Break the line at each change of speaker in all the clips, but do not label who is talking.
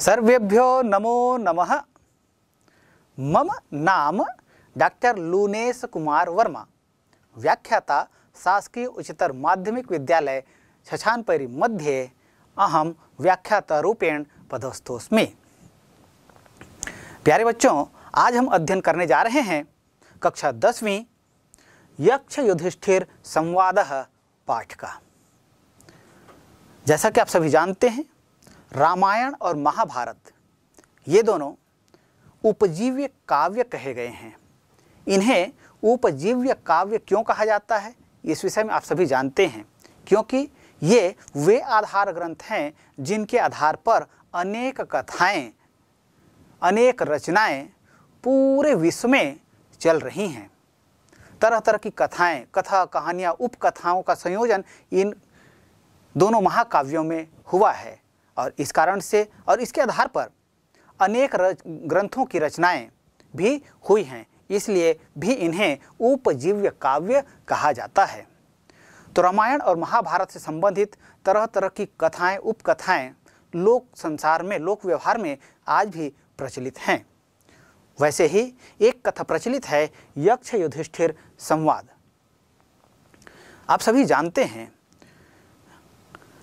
सर्वेभ्यो नमो नमः मम नाम डॉक्टर लूनेश कुमार वर्मा व्याख्याता शासकीय उच्चतर माध्यमिक विद्यालय छछानपरी मध्ये अहम व्याख्यातारूपेण पदस्थोस्मि प्यारे बच्चों आज हम अध्ययन करने जा रहे हैं कक्षा दसवीं यक्ष युधिष्ठिर संवाद पाठ का जैसा कि आप सभी जानते हैं रामायण और महाभारत ये दोनों उपजीव्य काव्य कहे गए हैं इन्हें उपजीव्य काव्य क्यों कहा जाता है इस विषय में आप सभी जानते हैं क्योंकि ये वे आधार ग्रंथ हैं जिनके आधार पर अनेक कथाएं अनेक रचनाएं पूरे विश्व में चल रही हैं तरह तरह की कथाएं कथा कहानियाँ उपकथाओं का संयोजन इन दोनों महाकाव्यों में हुआ है और इस कारण से और इसके आधार पर अनेक ग्रंथों की रचनाएं भी हुई हैं इसलिए भी इन्हें उपजीव्य काव्य कहा जाता है तो रामायण और महाभारत से संबंधित तरह तरह की कथाएं उपकथाएं लोक संसार में लोक व्यवहार में आज भी प्रचलित हैं वैसे ही एक कथा प्रचलित है यक्ष युधिष्ठिर संवाद आप सभी जानते हैं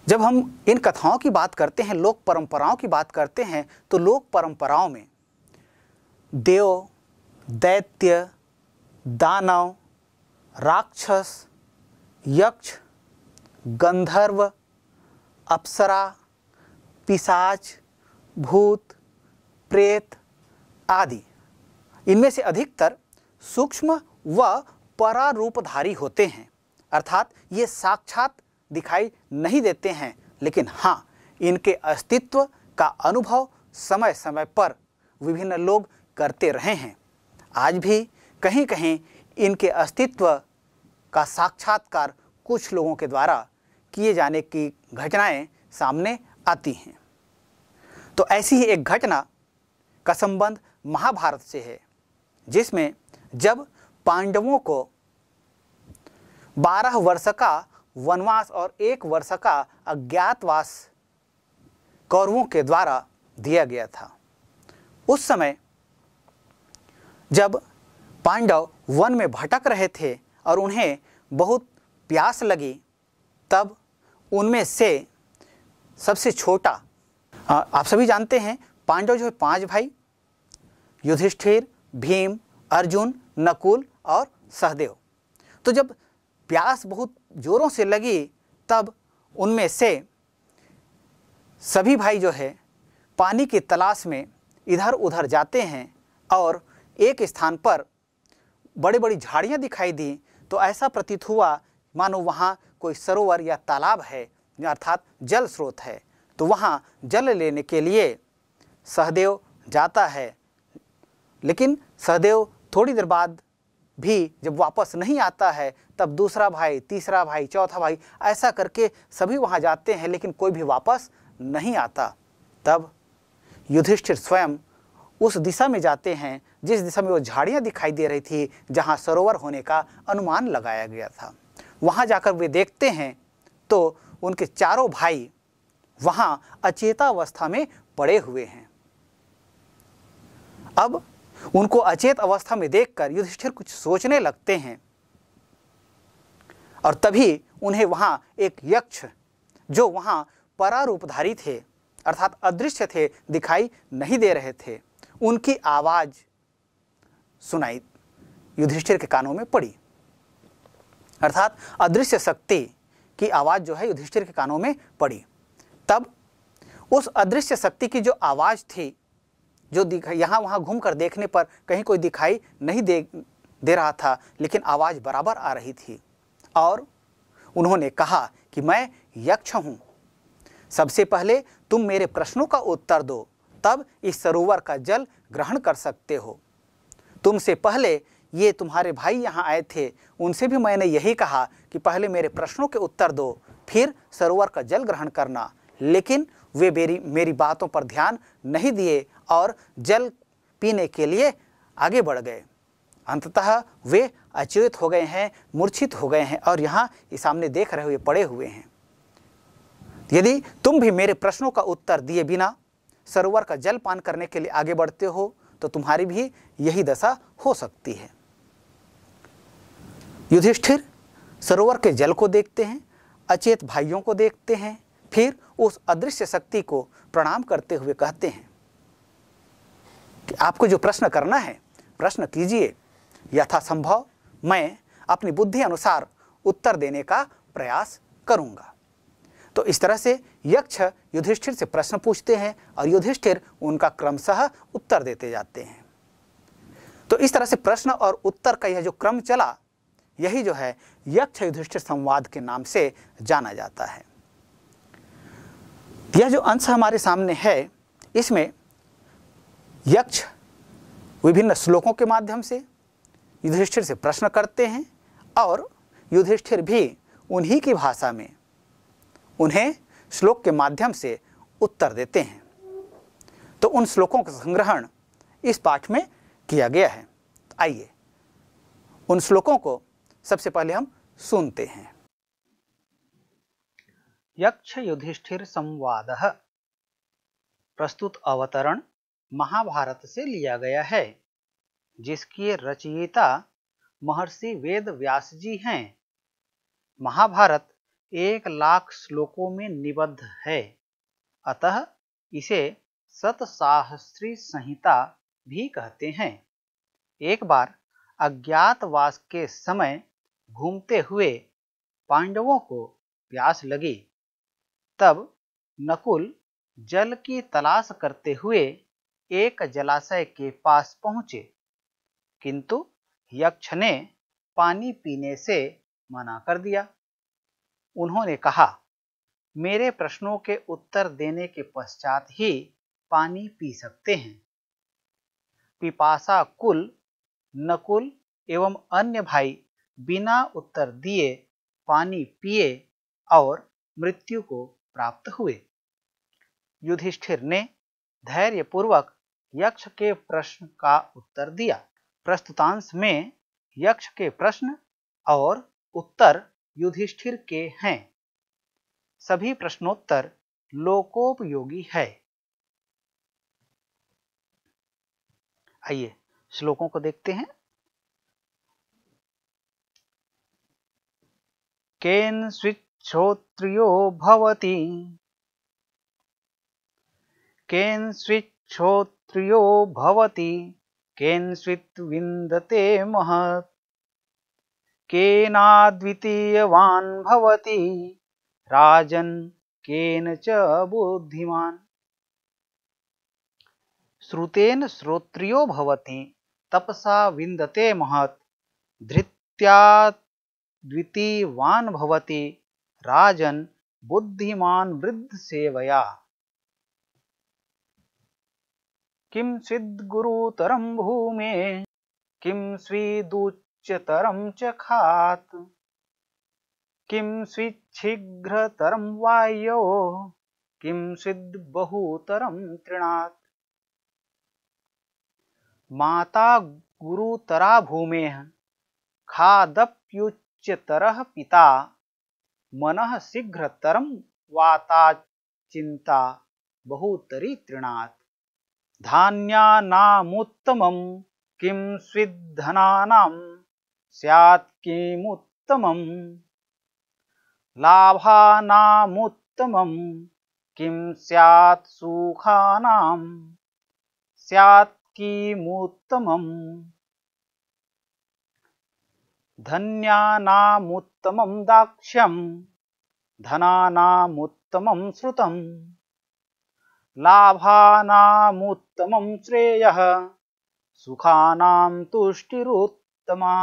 जब हम इन कथाओं की बात करते हैं लोक परंपराओं की बात करते हैं तो लोक परंपराओं में देव दैत्य दानव राक्षस यक्ष गंधर्व अप्सरा पिशाच भूत प्रेत आदि इनमें से अधिकतर सूक्ष्म व परारूपधारी होते हैं अर्थात ये साक्षात दिखाई नहीं देते हैं लेकिन हाँ इनके अस्तित्व का अनुभव समय समय पर विभिन्न लोग करते रहे हैं आज भी कहीं कहीं इनके अस्तित्व का साक्षात्कार कुछ लोगों के द्वारा किए जाने की घटनाएं सामने आती हैं तो ऐसी ही एक घटना का संबंध महाभारत से है जिसमें जब पांडवों को बारह वर्ष का वनवास और एक वर्ष का अज्ञातवास कौरवों के द्वारा दिया गया था उस समय जब पांडव वन में भटक रहे थे और उन्हें बहुत प्यास लगी तब उनमें से सबसे छोटा आप सभी जानते हैं पांडव जो है पांच भाई युधिष्ठिर भीम अर्जुन नकुल और सहदेव तो जब प्यास बहुत ज़ोरों से लगी तब उनमें से सभी भाई जो है पानी की तलाश में इधर उधर जाते हैं और एक स्थान पर बड़ी बड़ी झाड़ियाँ दिखाई दी तो ऐसा प्रतीत हुआ मानो वहाँ कोई सरोवर या तालाब है अर्थात जल स्रोत है तो वहाँ जल लेने के लिए सहदेव जाता है लेकिन सहदेव थोड़ी देर बाद भी जब वापस नहीं आता है तब दूसरा भाई तीसरा भाई चौथा भाई ऐसा करके सभी वहाँ जाते हैं लेकिन कोई भी वापस नहीं आता तब युधिष्ठिर स्वयं उस दिशा में जाते हैं जिस दिशा में वो झाड़ियाँ दिखाई दे रही थी जहाँ सरोवर होने का अनुमान लगाया गया था वहाँ जाकर वे देखते हैं तो उनके चारों भाई वहाँ अचेतावस्था में पड़े हुए हैं अब उनको अचेत अवस्था में देखकर युधिष्ठिर कुछ सोचने लगते हैं और तभी उन्हें वहां एक यक्ष जो वहां परारूपधारी थे अर्थात अदृश्य थे दिखाई नहीं दे रहे थे उनकी आवाज़ सुनाई युधिष्ठिर के कानों में पड़ी अर्थात अदृश्य शक्ति की आवाज़ जो है युधिष्ठिर के कानों में पड़ी तब उस अदृश्य शक्ति की जो आवाज़ थी जो दिखा यहाँ वहाँ घूम कर देखने पर कहीं कोई दिखाई नहीं दे दे रहा था लेकिन आवाज़ बराबर आ रही थी और उन्होंने कहा कि मैं यक्ष हूँ सबसे पहले तुम मेरे प्रश्नों का उत्तर दो तब इस सरोवर का जल ग्रहण कर सकते हो तुमसे पहले ये तुम्हारे भाई यहाँ आए थे उनसे भी मैंने यही कहा कि पहले मेरे प्रश्नों के उत्तर दो फिर सरोवर का जल ग्रहण करना लेकिन वे मेरी मेरी बातों पर ध्यान नहीं दिए और जल पीने के लिए आगे बढ़ गए अंततः वे अचेत हो गए हैं मूर्छित हो गए हैं और यहाँ सामने देख रहे हुए पड़े हुए हैं यदि तुम भी मेरे प्रश्नों का उत्तर दिए बिना सरोवर का जल पान करने के लिए आगे बढ़ते हो तो तुम्हारी भी यही दशा हो सकती है युधिष्ठिर सरोवर के जल को देखते हैं अचेत भाइयों को देखते हैं फिर उस अदृश्य शक्ति को प्रणाम करते हुए कहते हैं कि आपको जो प्रश्न करना है प्रश्न कीजिए यथासंभव मैं अपनी बुद्धि अनुसार उत्तर देने का प्रयास करूंगा तो इस तरह से यक्ष युधिष्ठिर से प्रश्न पूछते हैं और युधिष्ठिर उनका क्रमशः उत्तर देते जाते हैं तो इस तरह से प्रश्न और उत्तर का यह जो क्रम चला यही जो है यक्ष युधिष्ठिर संवाद के नाम से जाना जाता है यह जो अंश हमारे सामने है इसमें यक्ष विभिन्न श्लोकों के माध्यम से युधिष्ठिर से प्रश्न करते हैं और युधिष्ठिर भी उन्हीं की भाषा में उन्हें श्लोक के माध्यम से उत्तर देते हैं तो उन श्लोकों का संग्रहण इस पाठ में किया गया है आइए उन श्लोकों को सबसे पहले हम सुनते हैं यक्ष युधिष्ठिर संवाद प्रस्तुत अवतरण महाभारत से लिया गया है जिसकी रचयिता महर्षि वेद व्यास जी हैं महाभारत एक लाख श्लोकों में निबद्ध है अतः इसे साहस्री संहिता भी कहते हैं एक बार अज्ञातवास के समय घूमते हुए पांडवों को प्यास लगी तब नकुल जल की तलाश करते हुए एक जलाशय के पास पहुंचे किंतु यक्ष ने पानी पीने से मना कर दिया उन्होंने कहा मेरे प्रश्नों के उत्तर देने के पश्चात ही पानी पी सकते हैं पिपासा कुल नकुल एवं अन्य भाई बिना उत्तर दिए पानी पिए और मृत्यु को प्राप्त हुए युधिष्ठिर ने धैर्य पूर्वक यक्ष के प्रश्न का उत्तर दिया प्रस्तुतांश में यक्ष के प्रश्न और उत्तर युधिष्ठिर के हैं सभी प्रश्नोत्तर लोकोपयोगी है आइए श्लोकों को देखते हैं केन स्विच श्रोत्रियो भवति केनचित् श्रोत्रियो भवति केनचित् विन्दते महत् केनाद्वितीयवान् भवति राजन् केन च बुद्धिमान् श्रुतेन श्रोत्रियो भवति तपसा विन्दते महत् धृत्या द्वितीयवान् भवति राजन बुद्धिमान वृद्ध सेवया किम सिद्ध सिद्धगुरुतरम भूमे किम स्वीदुच्चतरम च खात किम स्विच्छीघ्रतरम वायो किम सिद्ध बहुतरम तृणात् माता गुरुतरा भूमे खादप्युच्चतर पिता मन शीघ्रतर वाता चिंता बहुतरी तृणात् धान्यानामुत्तम किं स्विद्धनानां स्यात् किमुत्तमं लाभानामुत्तमं किं स्यात् सुखानां स्यात् किमुत्तमम् धन्यानामुत्तमं दाक्ष्यम धनानामुत्तमं श्रुतं लाभानामुत्तमं श्रेय सुखानां तुष्टिरुत्तमा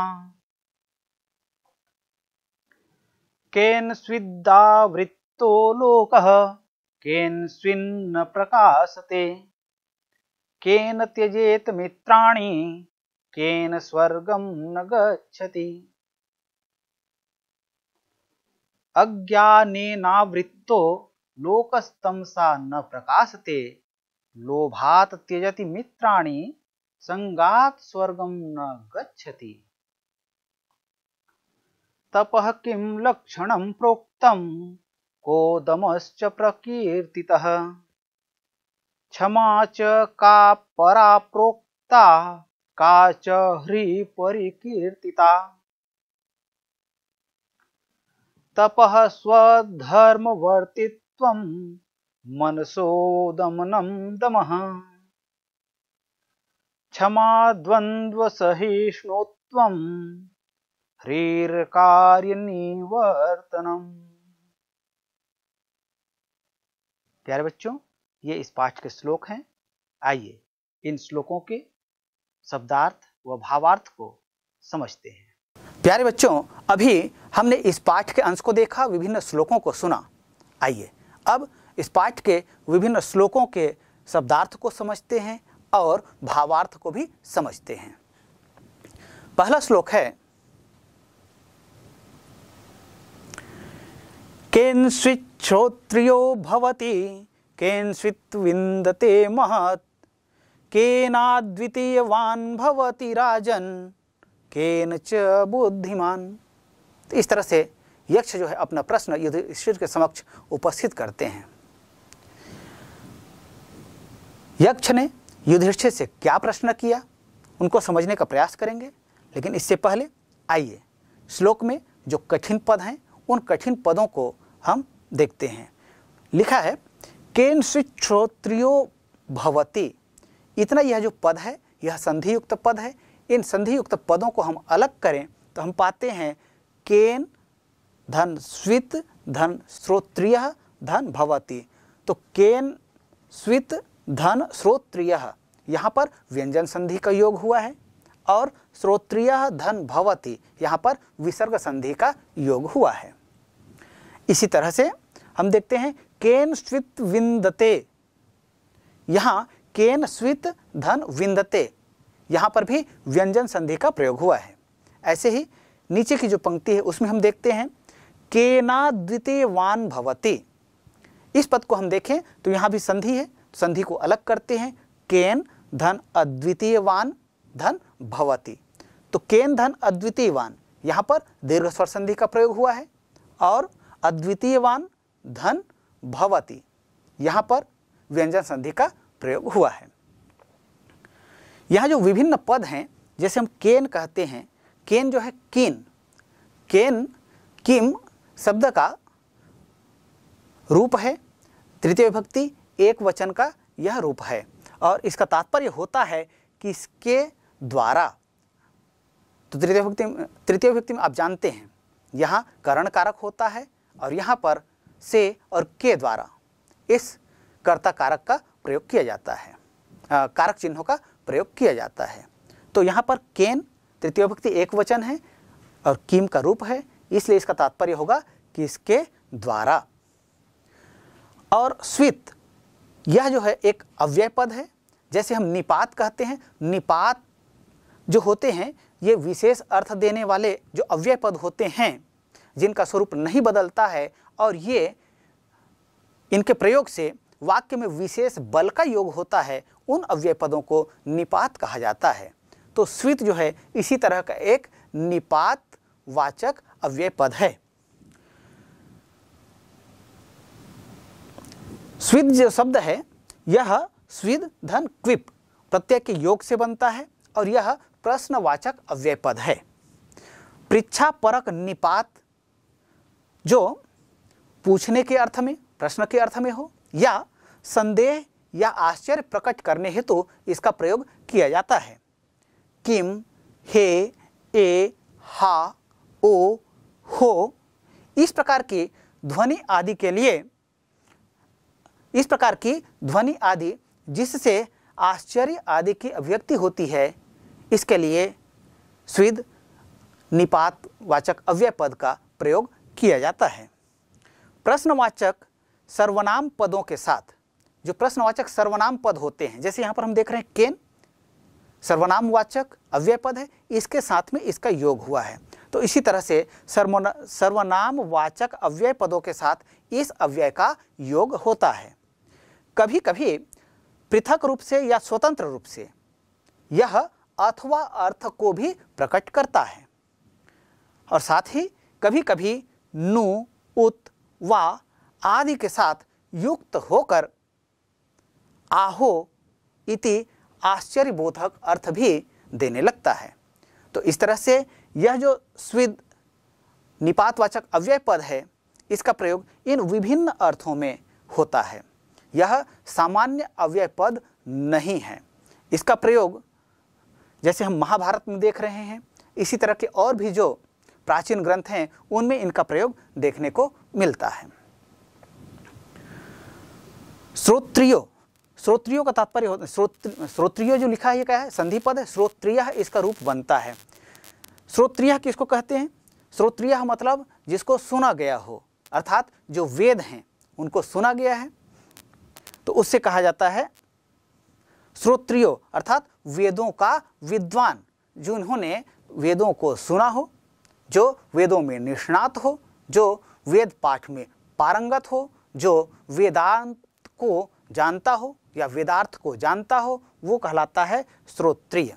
केन स्विद्दावृत्तो लोक केन स्विन्न प्रकाशते केन त्यजेत मित्राणि केन स्वर्गं न गच्छति अज्ञानेनावृत्तो लोकस्तमसा न प्रकाशते लोभात त्यजति मित्राणि संगात स्वर्गं न गच्छति तपः लक्षण लक्षणं प्रोक्तं कोदमश्च प्रकीर्तितः क्षमा च का परा प्रोक्ता काच ह्री परिकीर्तिता तपः स्वधर्मवर्तित्वं मनसो दमनम दमः क्षमा कार्य निवर्तनम प्यारे बच्चों ये इस पाठ के श्लोक हैं आइए इन श्लोकों के शब्दार्थ व भावार्थ को समझते हैं प्यारे बच्चों अभी हमने इस पाठ के अंश को देखा विभिन्न श्लोकों को सुना आइए अब इस पाठ के विभिन्न श्लोकों के शब्दार्थ को समझते हैं और भावार्थ को भी समझते हैं पहला श्लोक है श्रोत्रियो भवती केन्स्वित् विंदते महत केनाद्वितीयवान भवति राजन केन च बुद्धिमान तो इस तरह से यक्ष जो है अपना प्रश्न युधिष्ठिर के समक्ष उपस्थित करते हैं यक्ष ने युधिष्ठिर से क्या प्रश्न किया उनको समझने का प्रयास करेंगे लेकिन इससे पहले आइए श्लोक में जो कठिन पद हैं उन कठिन पदों को हम देखते हैं लिखा है केन श्रोत्रियो भवती इतना यह जो पद है यह संधि युक्त पद है इन संधि युक्त पदों को हम अलग करें तो हम पाते हैं केन धन स्वित धन श्रोत्रिय धन भवती तो केन स्वित धन श्रोत्रिय यहाँ पर व्यंजन संधि का योग हुआ है और श्रोत्रिय धन भवती यहाँ पर विसर्ग संधि का योग हुआ है इसी तरह से हम देखते हैं केन स्वित विंदते यहाँ केन स्वित धन विंदते यहाँ पर भी व्यंजन संधि का प्रयोग हुआ है ऐसे ही नीचे की जो पंक्ति है उसमें हम देखते हैं केनाद्वितीयवान भवती इस पद को हम देखें तो यहाँ भी संधि है तो संधि को अलग करते हैं केन धन अद्वितीयवान धन भवती तो केन धन अद्वितीयवान यहाँ पर दीर्घ स्वर संधि का प्रयोग हुआ है और अद्वितीयवान धन भवती यहाँ पर व्यंजन संधि का प्रयोग हुआ है यहाँ जो विभिन्न पद हैं जैसे हम केन कहते हैं केन जो है किन केन किम शब्द का रूप है तृतीय विभक्ति एक वचन का यह रूप है और इसका तात्पर्य होता है कि इसके द्वारा तो तृतीय विभक्ति तृतीय विभक्ति में आप जानते हैं यहाँ करण कारक होता है और यहाँ पर से और के द्वारा इस कर्ता कारक का प्रयोग किया जाता है आ, कारक चिन्हों का प्रयोग किया जाता है तो यहाँ पर केन तृतीय भक्ति एक वचन है और किम का रूप है इसलिए इसका तात्पर्य होगा कि इसके द्वारा और स्वित यह जो है एक अव्यय पद है जैसे हम निपात कहते हैं निपात जो होते हैं ये विशेष अर्थ देने वाले जो अव्यय पद होते हैं जिनका स्वरूप नहीं बदलता है और ये इनके प्रयोग से वाक्य में विशेष बल का योग होता है उन अव्यय पदों को निपात कहा जाता है तो स्वित जो है इसी तरह का एक निपात वाचक अव्यय पद है स्विद जो शब्द है यह स्विद धन क्विप प्रत्यय के योग से बनता है और यह प्रश्नवाचक अव्यय पद है परीक्षा परक निपात जो पूछने के अर्थ में प्रश्न के अर्थ में हो या संदेह या आश्चर्य प्रकट करने हेतु तो इसका प्रयोग किया जाता है किम हे ए हा ओ हो इस प्रकार की ध्वनि आदि के लिए इस प्रकार की ध्वनि आदि जिससे आश्चर्य आदि की अभिव्यक्ति होती है इसके लिए स्विद वाचक अव्यय पद का प्रयोग किया जाता है प्रश्नवाचक सर्वनाम पदों के साथ जो प्रश्नवाचक सर्वनाम पद होते हैं जैसे यहाँ पर हम देख रहे हैं केन सर्वनामवाचक अव्यय पद है इसके साथ में इसका योग हुआ है तो इसी तरह से सर्वना सर्वनामवाचक अव्यय पदों के साथ इस अव्यय का योग होता है कभी कभी पृथक रूप से या स्वतंत्र रूप से यह अथवा अर्थ को भी प्रकट करता है और साथ ही कभी कभी नु उत वा आदि के साथ युक्त होकर आहो इति आश्चर्यबोधक अर्थ भी देने लगता है तो इस तरह से यह जो स्विद निपातवाचक अव्यय पद है इसका प्रयोग इन विभिन्न अर्थों में होता है यह सामान्य अव्यय पद नहीं है इसका प्रयोग जैसे हम महाभारत में देख रहे हैं इसी तरह के और भी जो प्राचीन ग्रंथ हैं उनमें इनका प्रयोग देखने को मिलता है श्रोत्रियो श्रोत्रियो का तात्पर्य होता है श्रोत्रियो जो लिखा है ये क्या है संधि पद है श्रोत्रिय इसका रूप बनता है श्रोत्रिय किसको कहते हैं श्रोत्रिय मतलब जिसको सुना गया हो अर्थात जो वेद हैं उनको सुना गया है तो उससे कहा जाता है श्रोत्रियो अर्थात वेदों का विद्वान जो उन्होंने वेदों को सुना हो जो वेदों में निष्णात हो जो वेद पाठ में पारंगत हो जो वेदांत को जानता हो या वेदार्थ को जानता हो वो कहलाता है श्रोत्रिय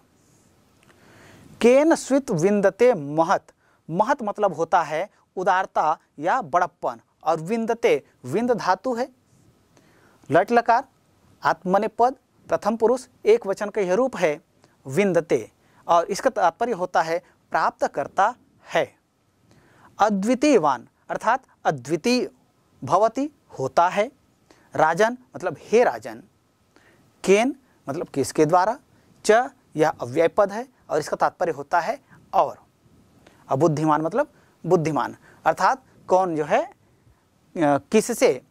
केन स्वित विंदते महत महत मतलब होता है उदारता या बड़प्पन और विंदते विंद धातु है लट लकार आत्मने पद प्रथम पुरुष एक वचन का यह रूप है विंदते और इसका तात्पर्य होता है प्राप्त करता है अद्वितीयवान अर्थात अद्वितीय भवती होता है राजन मतलब हे राजन केन मतलब किसके द्वारा च यह अव्यय पद है और इसका तात्पर्य होता है और अबुद्धिमान मतलब बुद्धिमान अर्थात कौन जो है किससे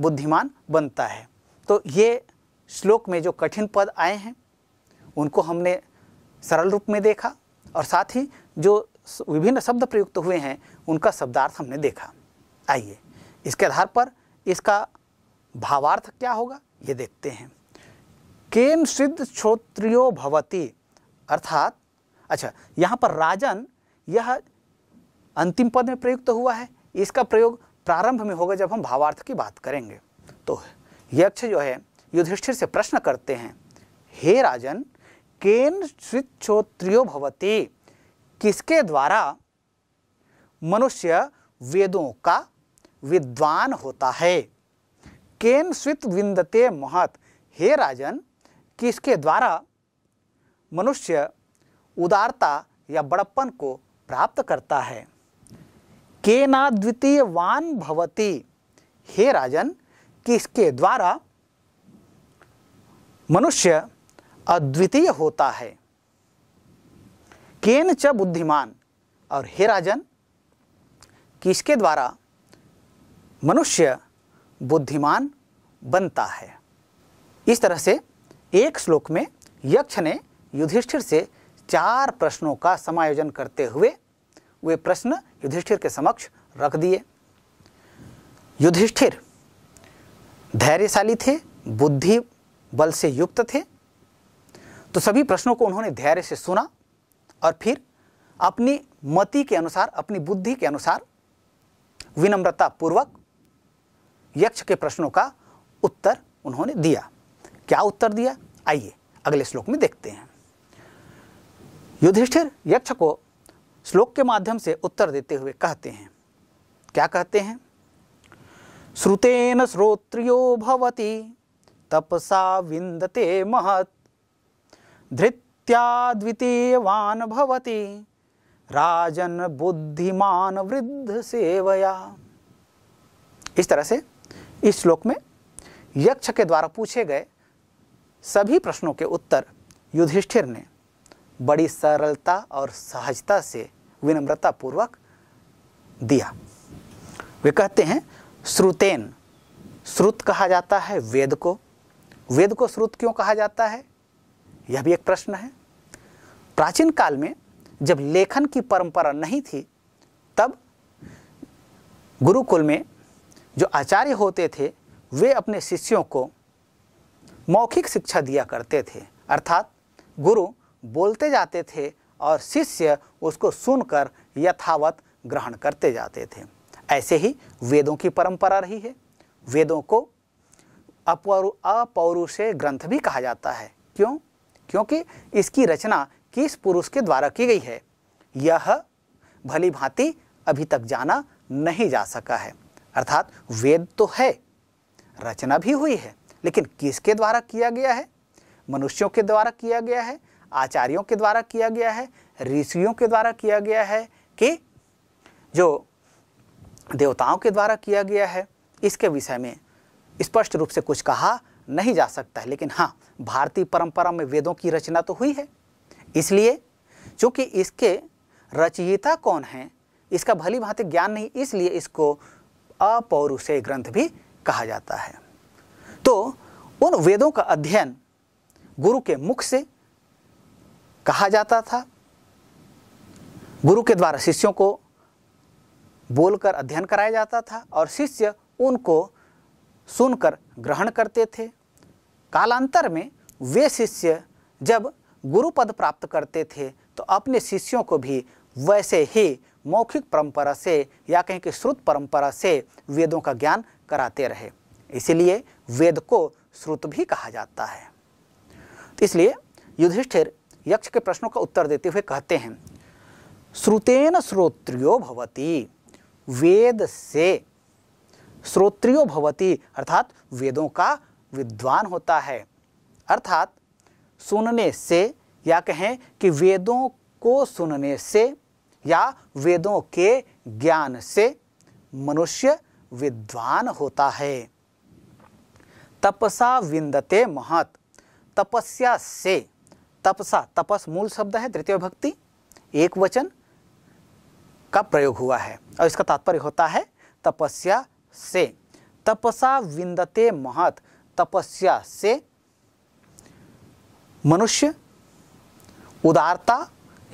बुद्धिमान बनता है तो ये श्लोक में जो कठिन पद आए हैं उनको हमने सरल रूप में देखा और साथ ही जो विभिन्न शब्द प्रयुक्त हुए हैं उनका शब्दार्थ हमने देखा आइए इसके आधार पर इसका भावार्थ क्या होगा ये देखते हैं केन सिद्ध श्रोत्रियो भवती अर्थात अच्छा यहाँ पर राजन यह अंतिम पद में प्रयुक्त तो हुआ है इसका प्रयोग प्रारंभ में होगा जब हम भावार्थ की बात करेंगे तो यक्ष जो है युधिष्ठिर से प्रश्न करते हैं हे राजन केन श्रिक्षोत्रियो भवती किसके द्वारा मनुष्य वेदों का विद्वान होता है केन स्वित विंदते महत हे राजन किसके द्वारा मनुष्य उदारता या बड़प्पन को प्राप्त करता है केना वान भवती हे राजन किसके द्वारा मनुष्य अद्वितीय होता है केन च बुद्धिमान और हे राजन किसके द्वारा मनुष्य बुद्धिमान बनता है इस तरह से एक श्लोक में यक्ष ने युधिष्ठिर से चार प्रश्नों का समायोजन करते हुए वे प्रश्न युधिष्ठिर के समक्ष रख दिए युधिष्ठिर धैर्यशाली थे बुद्धि बल से युक्त थे तो सभी प्रश्नों को उन्होंने धैर्य से सुना और फिर अपनी मति के अनुसार अपनी बुद्धि के अनुसार विनम्रता पूर्वक यक्ष के प्रश्नों का उत्तर उन्होंने दिया क्या उत्तर दिया आइए अगले श्लोक में देखते हैं युधिष्ठिर यक्ष को श्लोक के माध्यम से उत्तर देते हुए कहते हैं क्या कहते हैं श्रुतेन श्रोत्रियो भवति तपसा विंदते महत धृत्या द्वितीयवान भवति राजन बुद्धिमान वृद्ध सेवया इस तरह से इस श्लोक में यक्ष के द्वारा पूछे गए सभी प्रश्नों के उत्तर युधिष्ठिर ने बड़ी सरलता और सहजता से विनम्रतापूर्वक दिया वे कहते हैं श्रुतेन श्रुत कहा जाता है वेद को वेद को श्रुत क्यों कहा जाता है यह भी एक प्रश्न है प्राचीन काल में जब लेखन की परंपरा नहीं थी तब गुरुकुल में जो आचार्य होते थे वे अपने शिष्यों को मौखिक शिक्षा दिया करते थे अर्थात गुरु बोलते जाते थे और शिष्य उसको सुनकर यथावत ग्रहण करते जाते थे ऐसे ही वेदों की परंपरा रही है वेदों को अपौरु अपौरुषे ग्रंथ भी कहा जाता है क्यों क्योंकि इसकी रचना किस पुरुष के द्वारा की गई है यह भली भांति अभी तक जाना नहीं जा सका है अर्थात वेद तो है रचना भी हुई है लेकिन किसके द्वारा किया गया है मनुष्यों के द्वारा किया गया है आचार्यों के द्वारा किया गया है ऋषियों के द्वारा किया गया है कि जो देवताओं के द्वारा किया गया है इसके विषय में स्पष्ट रूप से कुछ कहा नहीं जा सकता है लेकिन हाँ भारतीय परंपरा में वेदों की रचना तो हुई है इसलिए चूँकि इसके रचयिता कौन है इसका भली भांति ज्ञान नहीं इसलिए इसको अपौरुषेय ग्रंथ भी कहा जाता है तो उन वेदों का अध्ययन गुरु के मुख से कहा जाता था गुरु के द्वारा शिष्यों को बोलकर अध्ययन कराया जाता था और शिष्य उनको सुनकर ग्रहण करते थे कालांतर में वे शिष्य जब गुरु पद प्राप्त करते थे तो अपने शिष्यों को भी वैसे ही मौखिक परंपरा से या कहें कि श्रुत परंपरा से वेदों का ज्ञान कराते रहे इसीलिए वेद को श्रुत भी कहा जाता है तो इसलिए युधिष्ठिर यक्ष के प्रश्नों का उत्तर देते हुए कहते हैं श्रुतेन श्रोत्रियो भवती वेद से श्रोत्रियो भवती अर्थात वेदों का विद्वान होता है अर्थात सुनने से या कहें कि वेदों को सुनने से या वेदों के ज्ञान से मनुष्य विद्वान होता है तपसा विंदते महत तपस्या से तपसा तपस मूल शब्द है तृतीय भक्ति एक वचन का प्रयोग हुआ है और इसका तात्पर्य होता है तपस्या से तपसा विंदते महत तपस्या से मनुष्य उदारता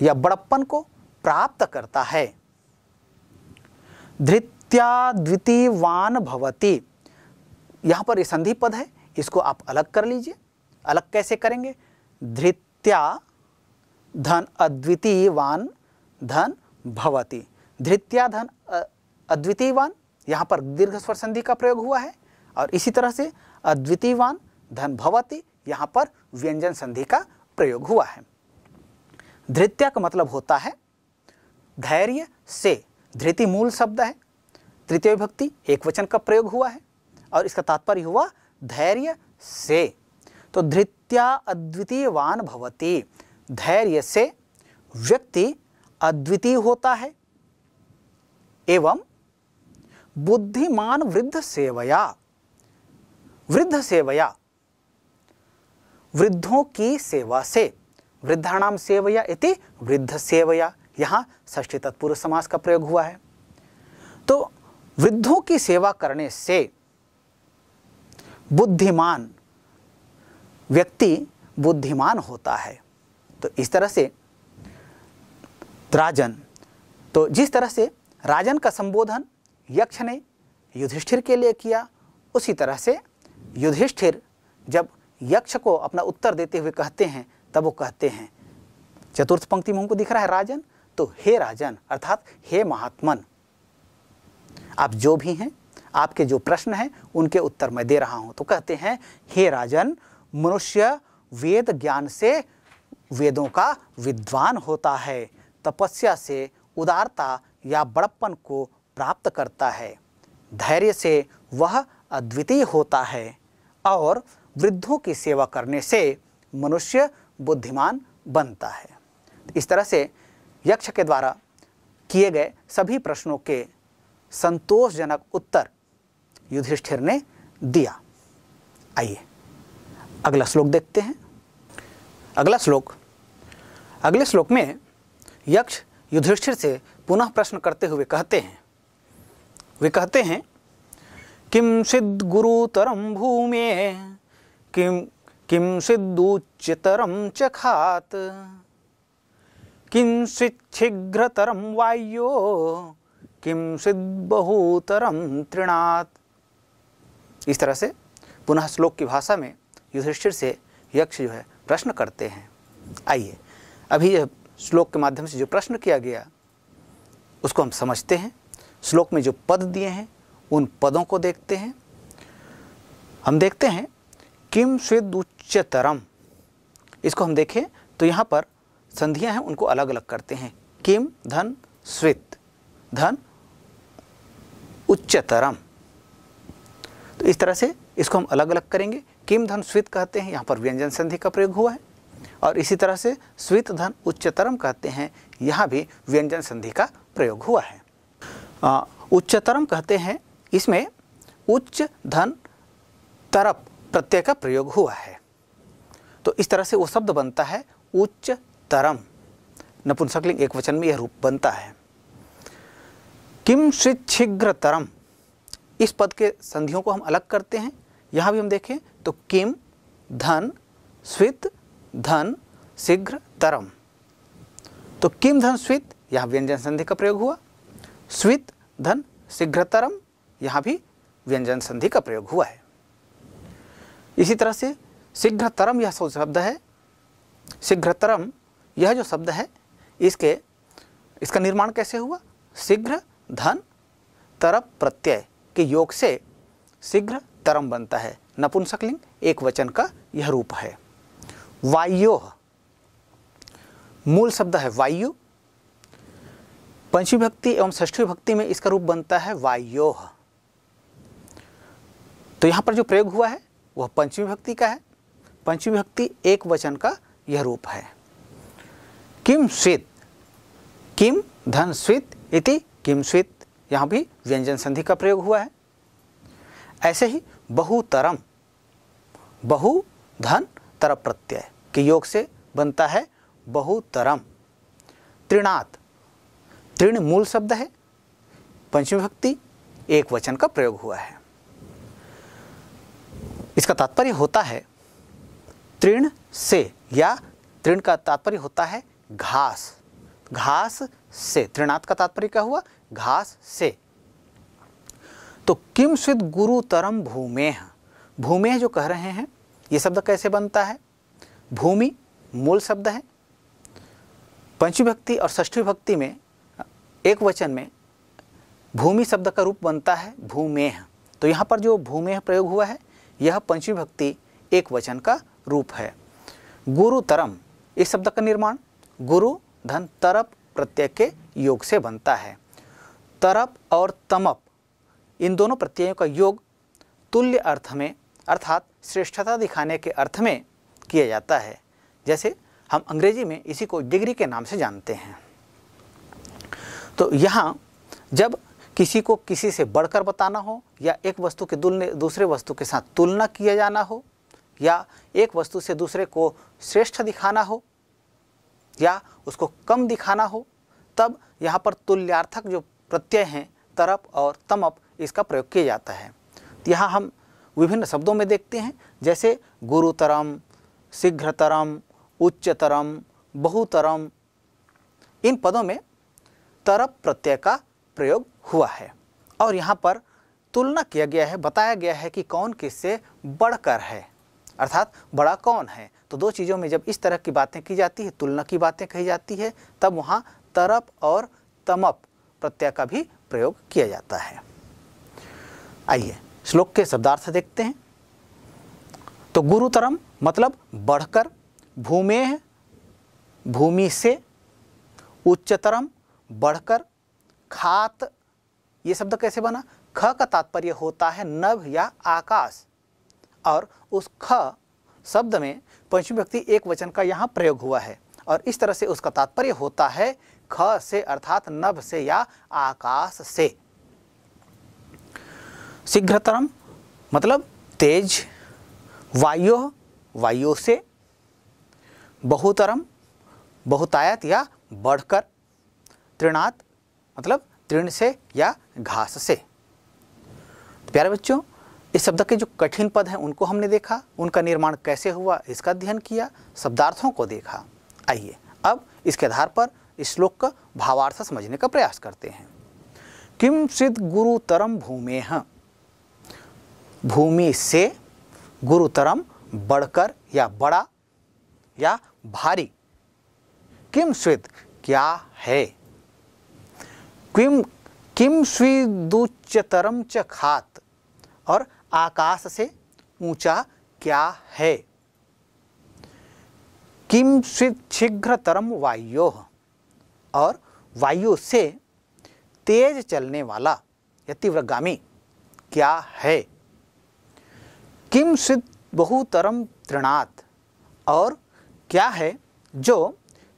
या बड़प्पन को प्राप्त करता है धृत्या द्वितीवान भवती यहां पर संधि पद है इसको आप अलग कर लीजिए अलग कैसे करेंगे धृत्या धन अद्वितीयवान धन भवती धृत्या धन अद्वितीयवान यहां पर दीर्घ स्वर संधि का प्रयोग हुआ है और इसी तरह से अद्वितीयवान धन भवती यहां पर व्यंजन संधि का प्रयोग हुआ है धृत्या का मतलब होता है धैर्य से धृति मूल शब्द है तृतीय विभक्ति एक वचन का प्रयोग हुआ है और इसका तात्पर्य हुआ धैर्य से तो धृत्या अद्वितीयवान भवती धैर्य से व्यक्ति अद्वितीय होता है एवं बुद्धिमान वृद्ध सेवया वृद्ध सेवया वृद्धों की सेवा से वृद्धाणाम सेवया इति वृद्ध सेवया यहाँ ष्ठी तत्पुरुष समास का प्रयोग हुआ है तो वृद्धों की सेवा करने से बुद्धिमान व्यक्ति बुद्धिमान होता है तो इस तरह से राजन तो जिस तरह से राजन का संबोधन यक्ष ने युधिष्ठिर के लिए किया उसी तरह से युधिष्ठिर जब यक्ष को अपना उत्तर देते हुए कहते हैं तब वो कहते हैं चतुर्थ पंक्ति में हमको दिख रहा है राजन तो हे राजन अर्थात हे महात्मन आप जो भी हैं आपके जो प्रश्न हैं उनके उत्तर मैं दे रहा हूं तो कहते हैं हे राजन मनुष्य वेद ज्ञान से वेदों का विद्वान होता है तपस्या से उदारता या बड़प्पन को प्राप्त करता है धैर्य से वह अद्वितीय होता है और वृद्धों की सेवा करने से मनुष्य बुद्धिमान बनता है इस तरह से यक्ष के द्वारा किए गए सभी प्रश्नों के संतोषजनक उत्तर युधिष्ठिर ने दिया आइए अगला श्लोक देखते हैं अगला श्लोक अगले श्लोक में यक्ष युधिष्ठिर से पुनः प्रश्न करते हुए कहते हैं वे कहते हैं किम सिद्ध गुरुतरम भूमि किम किम सिद्धुच्चतरम चखात किंचिच्छीघ्रतरं वायो किंचिद्बहूतरम तृणात् इस तरह से पुनः श्लोक की भाषा में युधिष्ठिर से यक्ष जो है प्रश्न करते हैं आइए अभी यह श्लोक के माध्यम से जो प्रश्न किया गया उसको हम समझते हैं श्लोक में जो पद दिए हैं उन पदों को देखते हैं हम देखते हैं किम स्विद उच्चतरम इसको हम देखें तो यहाँ पर संधियां हैं उनको अलग अलग करते हैं किम धन स्वित धन उच्चतरम तो इस तरह से इसको हम अलग अलग करेंगे किम धन स्वित कहते हैं यहाँ पर व्यंजन संधि का प्रयोग हुआ है और इसी तरह से स्वित धन उच्चतरम कहते हैं यहाँ भी व्यंजन संधि का प्रयोग हुआ है उच्चतरम कहते हैं इसमें उच्च धन तरप प्रत्यय का प्रयोग हुआ है तो इस तरह से वो शब्द बनता है उच्च तरम नपुंसकलिंग एक वचन में यह रूप बनता है किम शीघ्र तरम इस पद के संधियों को हम अलग करते हैं यहाँ भी हम देखें तो किम धन स्वित धन शीघ्र तरम तो किम धन स्वित यहाँ व्यंजन संधि का प्रयोग हुआ स्वित धन शीघ्र तरम यहाँ भी व्यंजन संधि का प्रयोग हुआ है इसी तरह से शीघ्र तरम यह शब्द है शीघ्र तरम यह जो शब्द है इसके इसका निर्माण कैसे हुआ शीघ्र धन तरप प्रत्यय के योग से शीघ्र तरम बनता है नपुंसकलिंग एक वचन का यह रूप है वायो मूल शब्द है वायु पंचमी भक्ति एवं षष्ठी भक्ति में इसका रूप बनता है वायो तो यहां पर जो प्रयोग हुआ है वह पंचमी भक्ति का है पंचमी भक्ति एक वचन का यह रूप है किम स्वित किम धन स्वित इति किम स्वित यहाँ भी व्यंजन संधि का प्रयोग हुआ है ऐसे ही बहुतरम बहु धन तर प्रत्यय के योग से बनता है बहुतरम त्रिणात तृण मूल शब्द है पंचमी भक्ति एक वचन का प्रयोग हुआ है इसका तात्पर्य होता है तृण से या तृण का तात्पर्य होता है घास घास से त्रिनाथ का तात्पर्य क्या हुआ घास से तो किम स्वित गुरु तरम भूमेह भूमेह जो कह रहे हैं ये शब्द कैसे बनता है भूमि मूल शब्द है पंचमी भक्ति और ष्ठी भक्ति में एक वचन में भूमि शब्द का रूप बनता है भूमेह तो यहाँ पर जो भूमेह प्रयोग हुआ है यह पंचवी भक्ति एक वचन का रूप है गुरु तरम इस शब्द का निर्माण गुरु धन तरप प्रत्यय के योग से बनता है तरप और तमप इन दोनों प्रत्ययों का योग तुल्य अर्थ में अर्थात श्रेष्ठता दिखाने के अर्थ में किया जाता है जैसे हम अंग्रेजी में इसी को डिग्री के नाम से जानते हैं तो यहाँ जब किसी को किसी से बढ़कर बताना हो या एक वस्तु के तुलने दूसरे वस्तु के साथ तुलना किया जाना हो या एक वस्तु से दूसरे को श्रेष्ठ दिखाना हो या उसको कम दिखाना हो तब यहाँ पर तुल्यार्थक जो प्रत्यय हैं तरप और तमप इसका प्रयोग किया जाता है तो यहाँ हम विभिन्न शब्दों में देखते हैं जैसे गुरुतरम शीघ्रतरम उच्चतरम बहुतरम इन पदों में तरप प्रत्यय का प्रयोग हुआ है और यहाँ पर तुलना किया गया है बताया गया है कि कौन किससे बढ़कर है अर्थात बड़ा कौन है तो दो चीज़ों में जब इस तरह की बातें की जाती है तुलना की बातें कही जाती है तब वहाँ तरप और तमप प्रत्यय का भी प्रयोग किया जाता है आइए श्लोक के शब्दार्थ देखते हैं तो गुरुतरम मतलब बढ़कर भूमे भूमि से उच्चतरम बढ़कर खात ये शब्द कैसे बना ख का तात्पर्य होता है नभ या आकाश और उस ख शब्द में पंचमी व्यक्ति एक वचन का यहाँ प्रयोग हुआ है और इस तरह से उसका तात्पर्य होता है ख से अर्थात नभ से या आकाश से शीघ्रतरम मतलब तेज वायु वायु से बहुतरम बहुतायत या बढ़कर तृणात मतलब तृण से या घास से तो प्यारे बच्चों इस शब्द के जो कठिन पद हैं उनको हमने देखा उनका निर्माण कैसे हुआ इसका अध्ययन किया शब्दार्थों को देखा आइए अब इसके आधार पर इस श्लोक का भावार्थ समझने का प्रयास करते हैं किम सिद्ध गुरुतरम भूमे भूमि से गुरुतरम बढ़कर या बड़ा या भारी किम स्विद क्या है किम किम स्विदुच्चतरम च खात और आकाश से ऊंचा क्या है किम तरम वायु और वायु से तेज चलने वाला या तीव्रगामी क्या है किम सिद बहुतरम तृणात और क्या है जो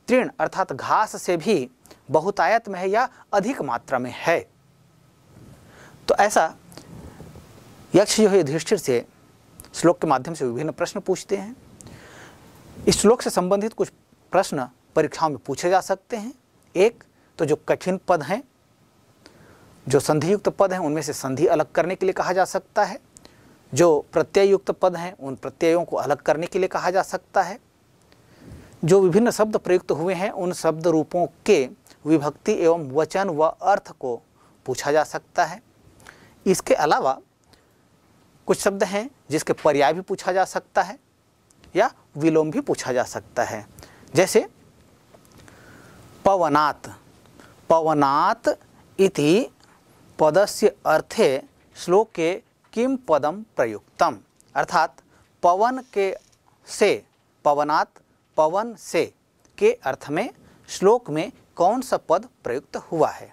तृण अर्थात घास से भी बहुतायत में है या अधिक मात्रा में है तो ऐसा यक्ष जो है युधिष्ठिर से श्लोक के माध्यम से विभिन्न प्रश्न पूछते हैं इस श्लोक से संबंधित कुछ प्रश्न परीक्षाओं में पूछे जा सकते हैं एक तो जो कठिन पद हैं जो संधियुक्त पद हैं उनमें से संधि अलग करने के लिए कहा जा सकता है जो प्रत्ययुक्त पद हैं उन प्रत्ययों को अलग करने के लिए कहा जा सकता है जो विभिन्न शब्द प्रयुक्त हुए हैं उन शब्द रूपों के विभक्ति एवं वचन व अर्थ को पूछा जा सकता है इसके अलावा कुछ शब्द हैं जिसके पर्याय भी पूछा जा सकता है या विलोम भी पूछा जा सकता है जैसे पवनात् पवनात् इति पदस्य अर्थे श्लोक के किम पदम प्रयुक्तम अर्थात पवन के से पवनात् पवन से के अर्थ में श्लोक में कौन सा पद प्रयुक्त हुआ है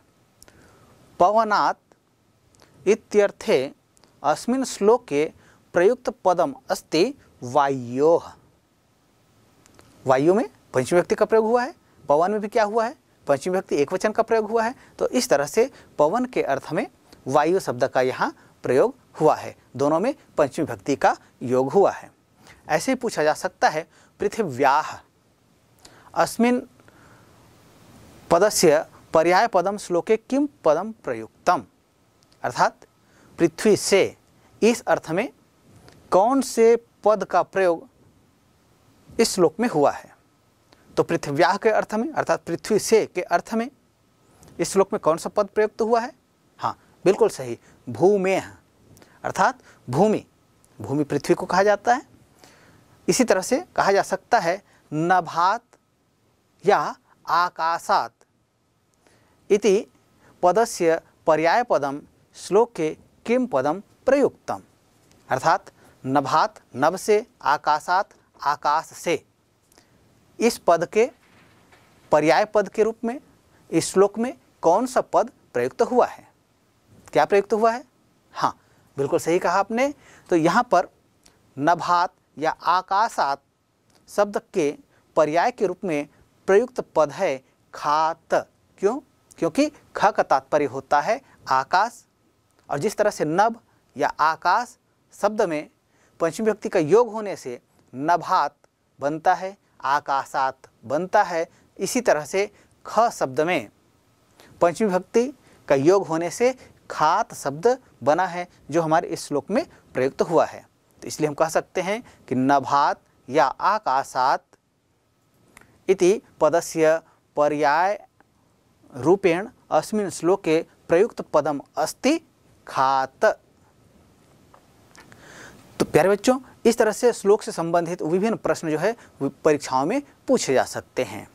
पवनात् इत्यर्थे अस्मिन् श्लोके प्रयुक्त पदम अस्ति वायो वायु में पंचमी व्यक्ति का प्रयोग हुआ है पवन में भी क्या हुआ है पंचमी व्यक्ति एक वचन का प्रयोग हुआ है तो इस तरह से पवन के अर्थ में वायु शब्द का यहाँ प्रयोग हुआ है दोनों में पंचमी व्यक्ति का योग हुआ है ऐसे ही पूछा जा सकता है पृथिव्या अस्मिन् पदस्य पर्याय पदम श्लोके किम पदम प्रयुक्तम अर्थात पृथ्वी से इस अर्थ में कौन से पद का प्रयोग इस श्लोक में हुआ है तो पृथ्व्या के अर्थ में अर्थात पृथ्वी से के अर्थ में इस श्लोक में कौन सा पद प्रयुक्त हुआ है हाँ बिल्कुल सही भूमे अर्थात भूमि भूमि पृथ्वी को कहा जाता है इसी तरह से कहा जा सकता है नभात या आकाशात इति पदस्य पर्याय पदम श्लोक के किम पदम प्रयुक्तम अर्थात नभात नभ से आकाशात आकाश से इस पद के पर्याय पद के रूप में इस श्लोक में कौन सा पद प्रयुक्त हुआ है क्या प्रयुक्त हुआ है हाँ बिल्कुल सही कहा आपने तो यहाँ पर नभात या आकाशात शब्द के पर्याय के रूप में प्रयुक्त पद है खात क्यों क्योंकि ख का तात्पर्य होता है आकाश और जिस तरह से नभ या आकाश शब्द में पंचमी व्यक्ति का योग होने से नभात बनता है आकाशात बनता है इसी तरह से ख शब्द में पंचमी भक्ति का योग होने से खात शब्द बना है जो हमारे इस श्लोक में प्रयुक्त हुआ है तो इसलिए हम कह सकते हैं कि नभात या आकाशात इति पदस्य पर्याय रूपेण अस्मिन श्लोके प्रयुक्त पदम अस्ति खात तो प्यारे बच्चों इस तरह से श्लोक से संबंधित विभिन्न प्रश्न जो है परीक्षाओं में पूछे जा सकते हैं